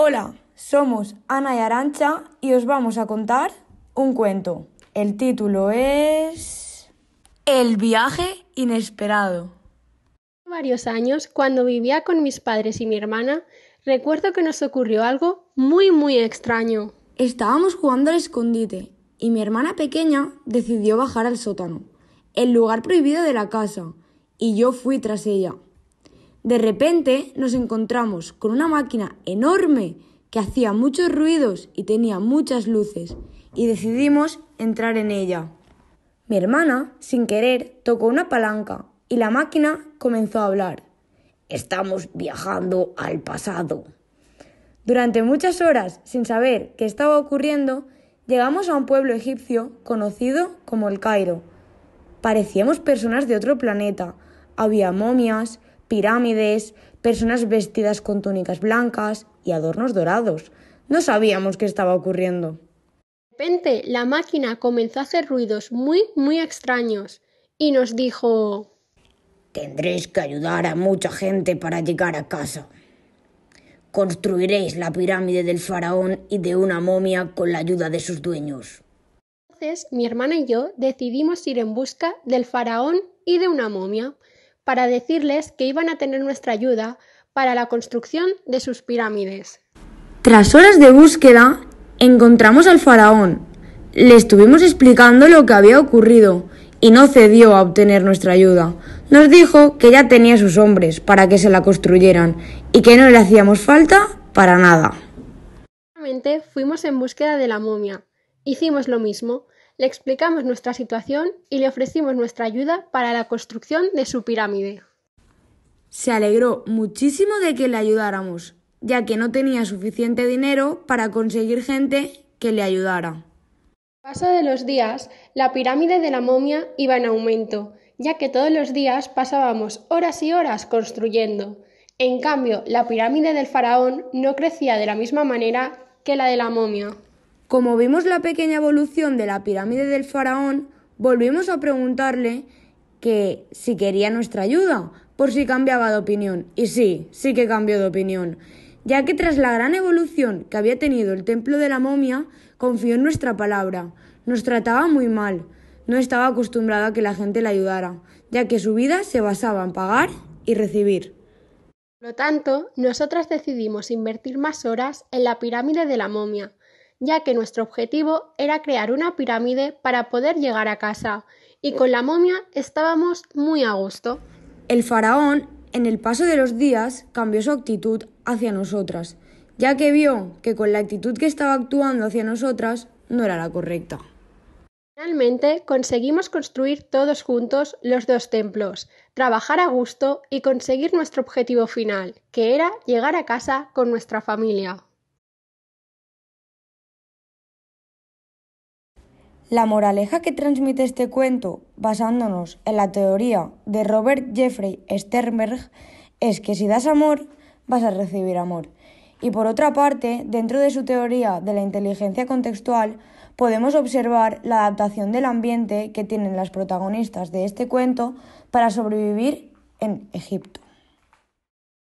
Hola, somos Ana y Arancha y os vamos a contar un cuento. El título es El viaje inesperado. Varios años, cuando vivía con mis padres y mi hermana, recuerdo que nos ocurrió algo muy muy extraño. Estábamos jugando al escondite y mi hermana pequeña decidió bajar al sótano, el lugar prohibido de la casa, y yo fui tras ella. De repente nos encontramos con una máquina enorme que hacía muchos ruidos y tenía muchas luces, y decidimos entrar en ella. Mi hermana, sin querer, tocó una palanca y la máquina comenzó a hablar. Estamos viajando al pasado. Durante muchas horas, sin saber qué estaba ocurriendo, llegamos a un pueblo egipcio conocido como el Cairo. Parecíamos personas de otro planeta. Había momias, pirámides, personas vestidas con túnicas blancas y adornos dorados. No sabíamos qué estaba ocurriendo. De repente la máquina comenzó a hacer ruidos muy, muy extraños y nos dijo Tendréis que ayudar a mucha gente para llegar a casa. Construiréis la pirámide del faraón y de una momia con la ayuda de sus dueños. Entonces mi hermana y yo decidimos ir en busca del faraón y de una momia para decirles que iban a tener nuestra ayuda para la construcción de sus pirámides. Tras horas de búsqueda, encontramos al faraón. Le estuvimos explicando lo que había ocurrido y no cedió a obtener nuestra ayuda. Nos dijo que ya tenía sus hombres para que se la construyeran y que no le hacíamos falta para nada. Fuimos en búsqueda de la momia. Hicimos lo mismo le explicamos nuestra situación y le ofrecimos nuestra ayuda para la construcción de su pirámide. Se alegró muchísimo de que le ayudáramos, ya que no tenía suficiente dinero para conseguir gente que le ayudara. Al paso de los días, la pirámide de la momia iba en aumento, ya que todos los días pasábamos horas y horas construyendo. En cambio, la pirámide del faraón no crecía de la misma manera que la de la momia. Como vimos la pequeña evolución de la pirámide del faraón, volvimos a preguntarle que si quería nuestra ayuda, por si cambiaba de opinión. Y sí, sí que cambió de opinión, ya que tras la gran evolución que había tenido el templo de la momia, confió en nuestra palabra. Nos trataba muy mal. No estaba acostumbrada a que la gente le ayudara, ya que su vida se basaba en pagar y recibir. Por lo tanto, nosotras decidimos invertir más horas en la pirámide de la momia, ya que nuestro objetivo era crear una pirámide para poder llegar a casa, y con la momia estábamos muy a gusto. El faraón, en el paso de los días, cambió su actitud hacia nosotras, ya que vio que con la actitud que estaba actuando hacia nosotras no era la correcta. Finalmente conseguimos construir todos juntos los dos templos, trabajar a gusto y conseguir nuestro objetivo final, que era llegar a casa con nuestra familia. La moraleja que transmite este cuento, basándonos en la teoría de Robert Jeffrey Sternberg, es que si das amor, vas a recibir amor. Y por otra parte, dentro de su teoría de la inteligencia contextual, podemos observar la adaptación del ambiente que tienen las protagonistas de este cuento para sobrevivir en Egipto.